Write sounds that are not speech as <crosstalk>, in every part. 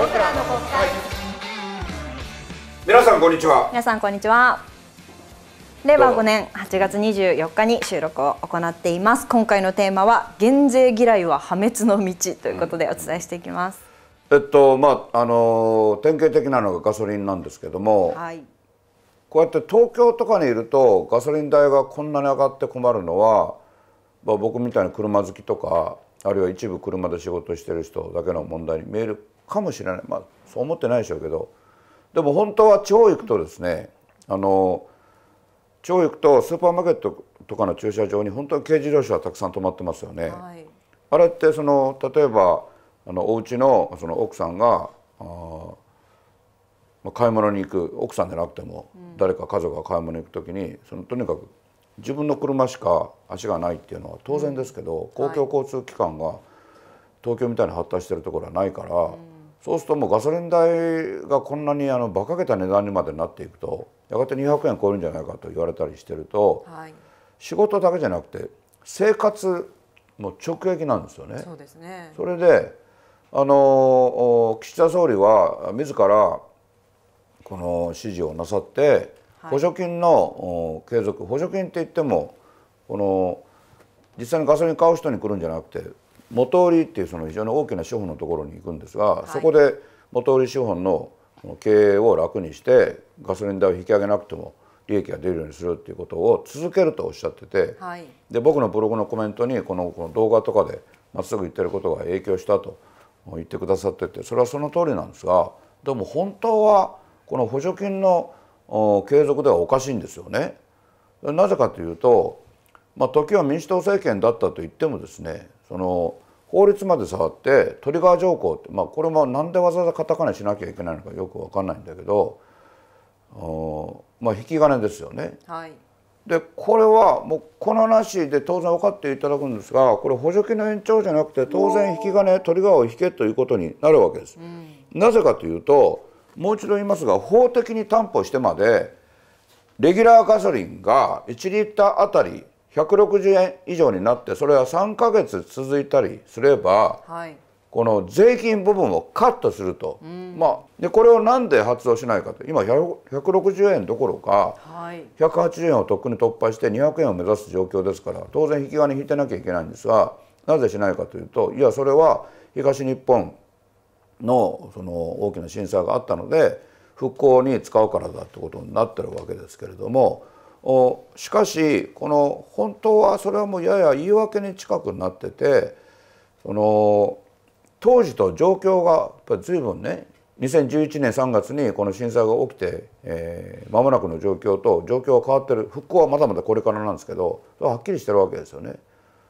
僕らの国会皆さんこんにちは皆さんこんにちは令和5年8月24日に収録を行っています今回のテーマは減税嫌いは破滅の道ということでお伝えしていきます、うん、えっとまああの典型的なのがガソリンなんですけども、はい、こうやって東京とかにいるとガソリン代がこんなに上がって困るのは、まあ、僕みたいな車好きとかあるいは一部車で仕事してる人だけの問題に見えるかもしれない、まあ、そう思ってないでしょうけどでも本当は地方行くとですねあの地方行くとスーパーマーケットとかの駐車場に本当は軽自動車はたくさん止まってますよね。はい、あれってその例えばあのお家のその奥さんがまあ、買い物に行く奥さんでなくても、誰か家族が買い物に行く時にそのとにかく自分の車しか足がないっていうのは当然ですけど、うん、公共交通機関が東京みたいに発達してるところはないから、うん、そうするともうガソリン代がこんなにあの馬鹿げた値段にまでなっていくとやがて200円超えるんじゃないかと言われたりしてると、はい、仕事だけじゃなくて生活も直撃なんですよね。そうですねそれであの岸田総理は自らこの指示をなさって補助金の継続補助金って言ってもこの実際にガソリン買う人に来るんじゃなくて元売りっていうその非常に大きな資本のところに行くんですが、はい、そこで元売り資本の経営を楽にしてガソリン代を引き上げなくても利益が出るようにするっていうことを続けるとおっしゃってて、はい、で僕のブログのコメントにこのこの動画とかでまっすぐ言ってることが影響したと言ってくださっててそれはその通りなんですがでも本当はこの補助金の継続ではおかしいんですよね。なぜかというと、まあ、時は民主党政権だったと言ってもですねその法律まで触ってトリガー条項って、まあ、これもなんでわざわざカタカナしなきゃいけないのかよく分かんないんだけどまあ引き金ですよね。はい、でこれはもうこの話で当然分かっていただくんですがこれ補助金の延長じゃなくて当然引き金トリガーを引けということになるわけです。うん、なぜかというともう一度言いますが法的に担保してまでレギュラーガソリンが1リッターあたり160円以上になってそれは3か月続いたりすれば、はい、この税金部分をカットすると、うん、まあ、でこれをなんで発動しないかと今160円どころか、はい、180円をとっくに突破して200円を目指す状況ですから当然引き金引いてなきゃいけないんですがなぜしないかというといやそれは東日本のその大きな震災があったので復興に使うからだってことになってるわけですけれども。しかしこの本当はそれはもうやや言い訳に近くなっててその当時と状況がやっぱり随分ね2011年3月にこの震災が起きて、えー、間もなくの状況と状況が変わってる復興はまだまだこれからなんですけどはっきりしてるわけですよね。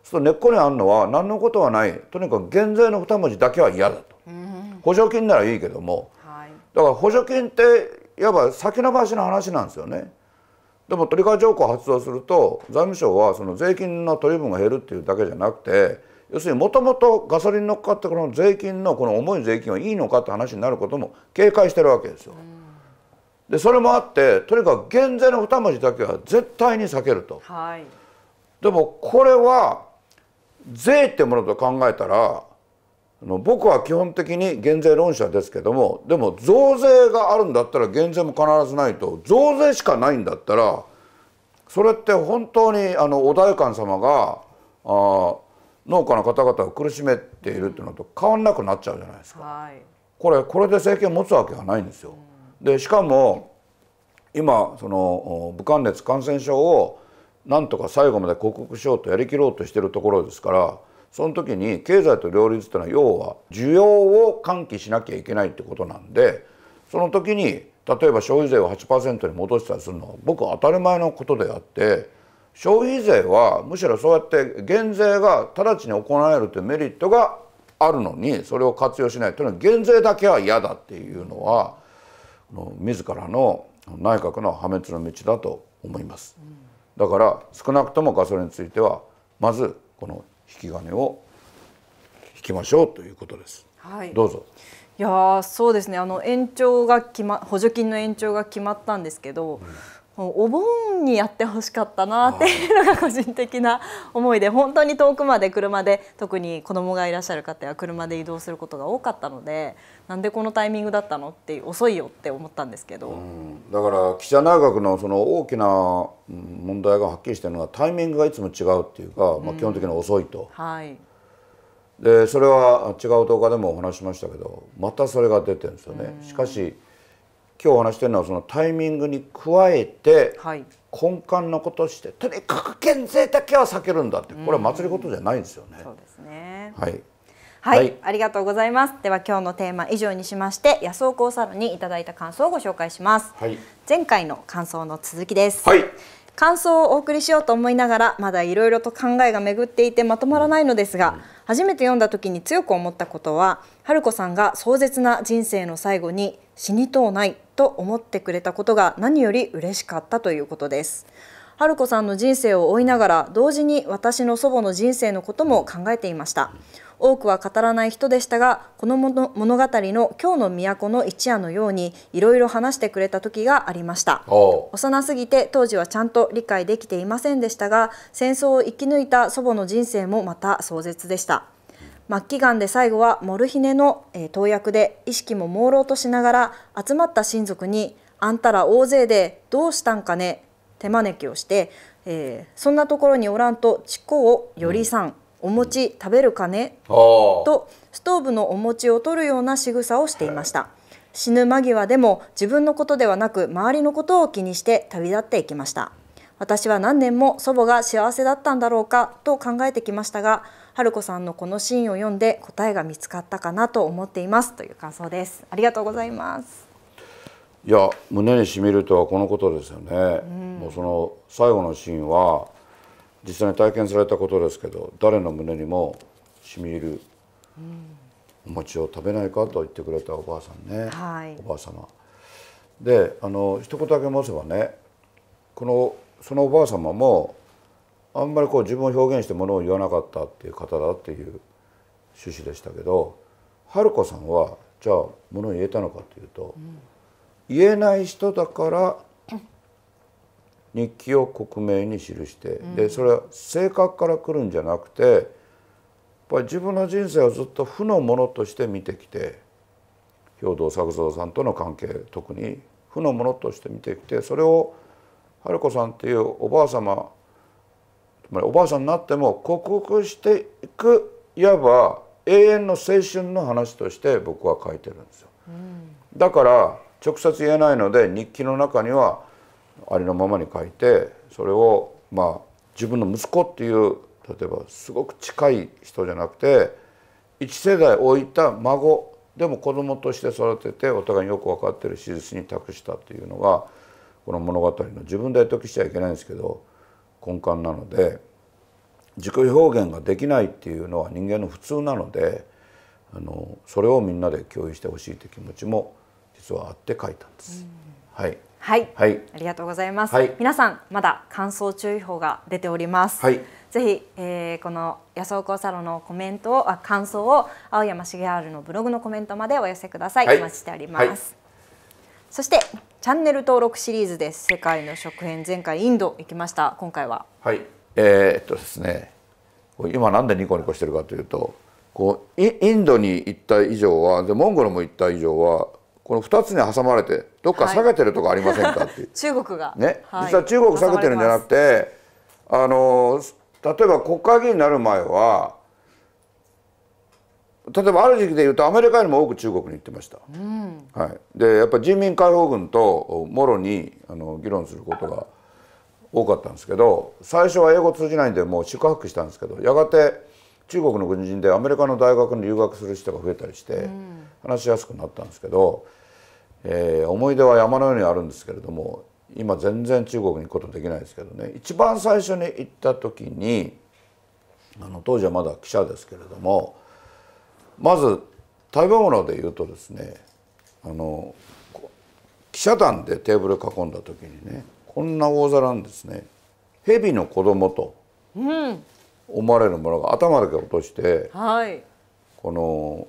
そう根っこにあるのは何のことはないとにかく減税の2文字だけは嫌だと、うん、補助金ならいいけども、はい、だから補助金っていわば先延ばしの話なんですよね。でもトリガー条項を発動すると財務省はその税金の取り分が減るっていうだけじゃなくて要するにもともとガソリンのかかってこの税金のこの重い税金はいいのかって話になることも警戒してるわけですよ。でそれもあってとにかく減税の2文字だけは絶対に避けると。はい、でもこれは税ってものと考えたら僕は基本的に減税論者ですけどもでも増税があるんだったら減税も必ずないと増税しかないんだったらそれって本当にあのお代官様があ農家の方々を苦しめているっていうのと変わんなくなっちゃうじゃないですか。はい、これこれで政権持つわけがないんですよ。でしかも今その武漢熱感染症をなんとか最後まで克服しようとやりきろうとしてるところですからその時に経済と両立というのは要は需要を喚起しなきゃいけないってことなんでその時に例えば消費税を8%に戻したりするのは僕は当たり前のことであって消費税はむしろそうやって減税が直ちに行われるというメリットがあるのにそれを活用しないというのは減税だけは嫌だっていうのは自らの内閣の破滅の道だと思います。だから少なくともガソリンについてはまずこの引き金を引きましょうということです。はい、どうぞいやそうですねあの延長が決、ま、補助金の延長が決まったんですけど、うんお盆にやってほしかったなっていうのが個人的な思いで本当に遠くまで車で特に子供がいらっしゃる方は車で移動することが多かったのでなんでこのタイミングだったのって遅いよって思ったんですけど、だから記者内閣のその大きな問題がはっきりしてるのはタイミングがいつも違うっていうか、まあ、基本的に遅いと。はいでそれは違う動画でもお話しましたけどまたそれが出てるんですよね。しかし今日お話してるのはそのタイミングに加えて、はい、根幹のことしてとにかく減税だけは避けるんだってこれは祭り事じゃないんですよね。そうですねはいはい、はい、ありがとうございます。では今日のテーマ以上にしまして、野安岡さんにいただいた感想をご紹介します。はい、前回の感想の続きです。はい、感想をお送りしようと思いながら、まだいろいろと考えが巡っていてまとまらないのですが、うん、初めて読んだ時に強く思ったことは、春子さんが壮絶な人生の最後に死にとうないと思ってくれたことが何より嬉しかったということです。春子さんの人生を追いながら同時に私の祖母の人生のことも考えていました多くは語らない人でしたがこの物語の「今日の都の一夜」のようにいろいろ話してくれた時がありました幼すぎて当時はちゃんと理解できていませんでしたが戦争を生き抜いた祖母の人生もまた壮絶でした末期がんで最後はモルヒネの、え投薬で意識も朦朧としながら集まった親族に「あんたら大勢でどうしたんかね」手招きをして、えー、そんなところにおらんとちこをよりさん、お餅食べるかね、とストーブのお餅を取るような仕草をしていました。死ぬ間際でも自分のことではなく周りのことを気にして旅立っていきました私は何年も祖母が幸せだったんだろうかと考えてきましたが春子さんのこのシーンを読んで答えが見つかったかなと思っていますという感想ですありがとうございますいや胸にしみるとはこのことですよね、うん、もうその最後のシーンは実際に体験されたことですけど誰の胸にも染みる、お餅を食べないかと言ってくれたおばあさんね、はい、おばあ様であの一言だけ申せばねこのそのおばあ様もあんまりこう自分を表現してものを言わなかったっていう方だっていう趣旨でしたけど春子さんはじゃあものを言えたのかというと、うん、言えない人だから日記を克明に記して、うん、でそれは性格から来るんじゃなくてやっぱり自分の人生をずっと負のものとして見てきて兵藤作三さんとの関係特に負のものとして見てきてそれを春子さんっていうおばあ様つまりおばあさんになっても克服していくいわば永遠の青春の話として僕は書いてるんですよ、うん、だから直接言えないので日記の中にはありのままに書いてそれをまあ自分の息子っていう例えばすごく近い人じゃなくて1世代置いた孫でも子供として育ててお互いによく分かってる手術に託したっていうのがこの物語の自分で解きしちゃいけないんですけど根幹なので自己表現ができないっていうのは人間の普通なのであのそれをみんなで共有してほしいという気持ちも実はあって書いたんです。はい、はい、はい、ありがとうございます。はい、皆さんまだ乾燥注意報が出ております。はい、ぜひ、えー、この野草講サロのコメントをあ感想を青山茂春のブログのコメントまでお寄せください。はい、お待ちしております。そしてチャンネル登録シリーズです世界の食編前回インド行きました今回ははいえー、っとですね今なんでニコニコしてるかというとこうインドに行った以上はでモンゴルも行った以上はこの二つに挟まれてどっか下げてるとかありませんかってはい、<laughs> 中国がね、はい、実は中国下げてるんじゃなくてあの例えば国会議員になる前は例えばある時期で言うとアメリカよりも多く中国に行ってました、うん、はい、でやっぱり人民解放軍ともろにあの議論することが多かったんですけど最初は英語通じないんでもう宿泊したんですけどやがて中国の軍人でアメリカの大学に留学する人が増えたりして、話しやすくなったんですけど、えー、思い出は山のようにあるんですけれども今全然中国に行くことできないですけどね一番最初に行った時にあの当時はまだ記者ですけれども。まず食べ物でいうとですねあの記者団でテーブル囲んだ時にねこんな大皿にですね蛇の子供と思われるものが頭だけ落として、うんはい、この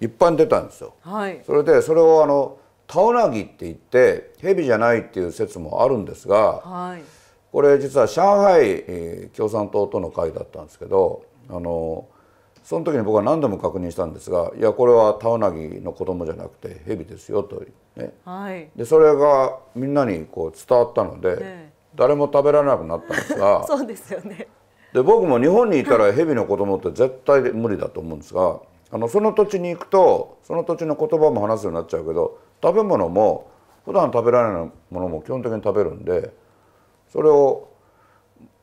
一般に出たんですよ。はい、それでそれをあのタオナギって言って蛇じゃないっていう説もあるんですが、はい、これ実は上海共産党との会だったんですけどあの。その時に僕は何度も確認したんですが「いやこれはタウナギの子供じゃなくてヘビですよ」と、ねはい、でそれがみんなにこう伝わったので、ね、誰も食べられなくなったんですが <laughs> そうですよねで僕も日本にいたらヘビ <laughs> の子供って絶対無理だと思うんですがあのその土地に行くとその土地の言葉も話すようになっちゃうけど食べ物も普段食べられないものも基本的に食べるんでそれを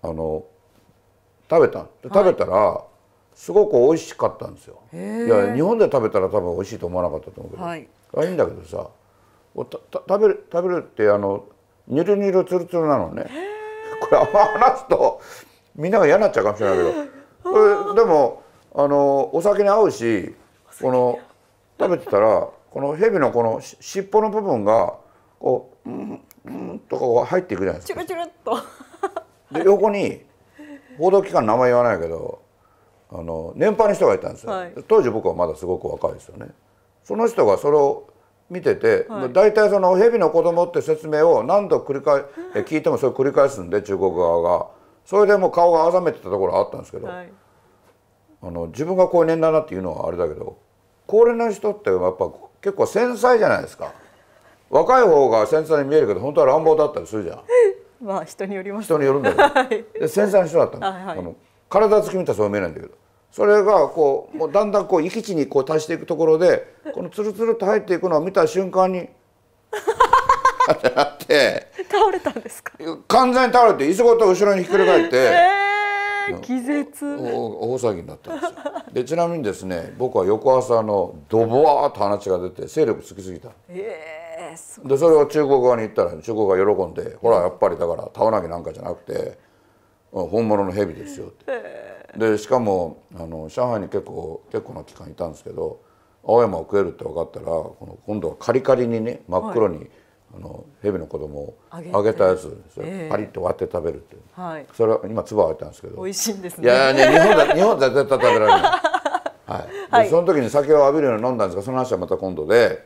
あの食べた食べたら、はいすごく美味しかったんですよいや日本で食べたら多分美味しいと思わなかったと思うけど、はい、あいいんだけどさおた食べる食べるってあのニュルニュルツルツルなのね <laughs> これあんま話すとみんなが嫌になっちゃうかもしれないけどこれでもあのお酒に合うしこの食べてたらこの蛇のこの尻尾の部分がこう「うんうん」とか入っていくじゃないですか。チュルチュルっとで横に報道機関の名前言わないけどあの年配の人がいたんですよ、はい、当時僕はまだすごく若いですよねその人がそれを見てて、はい、大体その蛇の子供って説明を何度繰り返聞いてもそれ繰り返すんで中国側がそれでもう顔が欺めてたところあったんですけど、はい、あの自分が高年だなっていうのはあれだけど高齢の人ってやっぱ結構繊細じゃないですか若い方が繊細に見えるけど本当は乱暴だったりするじゃん <laughs> まあ人によります、ね、人によるんだけど、<laughs> はい、で繊細な人だったの,、はいはい、あの体つき見たらそう見えないんだけどそれがこうもうだんだんこう息地にこう足していくところでこのツルツルと入っていくのを見た瞬間に <laughs> ってなって倒れたんですか完全に倒れて椅子ごと後ろにひっくり返って。えー気絶大騒ぎになったんですよでちなみにですね僕は翌朝のドボワーと話が出て勢力つきすぎた、えー、でそれを中国側に行ったら中国が喜んでほらやっぱりだから倒なきゃなんかじゃなくて本物の蛇ですよって。でしかもあの上海に結構結構な期間いたんですけど青山を食えるって分かったらこの今度はカリカリにね真っ黒に、はい、あの蛇の子供を揚げたやつですパリッと割って食べるっていう、はい、それは今つば開いたんですけど美味しいんですねいやね日本だ <laughs> 日本絶対食べられない、はい、はい、その時に酒を浴びるように飲んだんですがその話はまた今度で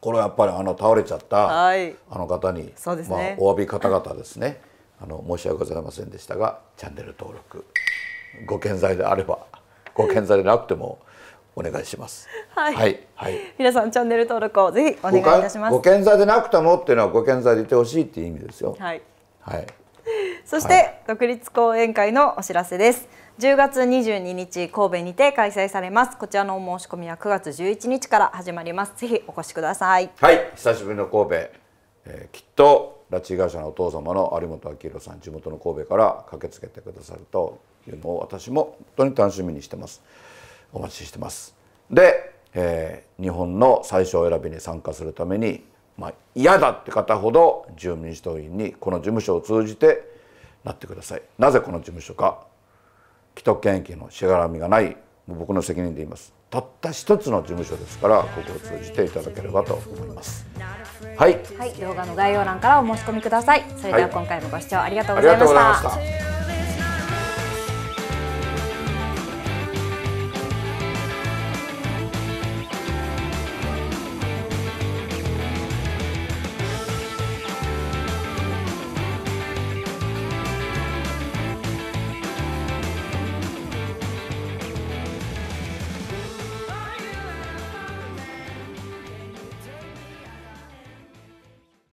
これはやっぱりあの倒れちゃった、はい、あの方に、ね、まあ、お詫び方々ですねあの申し訳ございませんでしたがチャンネル登録ご健在であればご健在でなくてもお願いします。はい、はい、はい、皆さんチャンネル登録をぜひお願いいたします。ご健在でなくてもっていうのはご健在でいてほしいっていう意味ですよ。はい。はい。そして、はい、独立講演会のお知らせです。10月22日神戸にて開催されますこちらの申し込みは9月11日から始まりますぜひお越しくださいはい久しぶりの神戸、えー、きっと拉致被害者のお父様の有本明宏さん地元の神戸から駆けつけてくださるというのを私も本当に楽しみにしてますお待ちしてますで、えー、日本の最小選びに参加するために、まあ、嫌だって方ほど自由民主党員にこの事務所を通じてなってくださいなぜこの事務所か既得権益のしがらみがない僕の責任で言いますたった一つの事務所ですからここを通じていただければと思いますはい、はい、動画の概要欄からお申し込みくださいそれでは今回もご視聴ありがとうございました、はい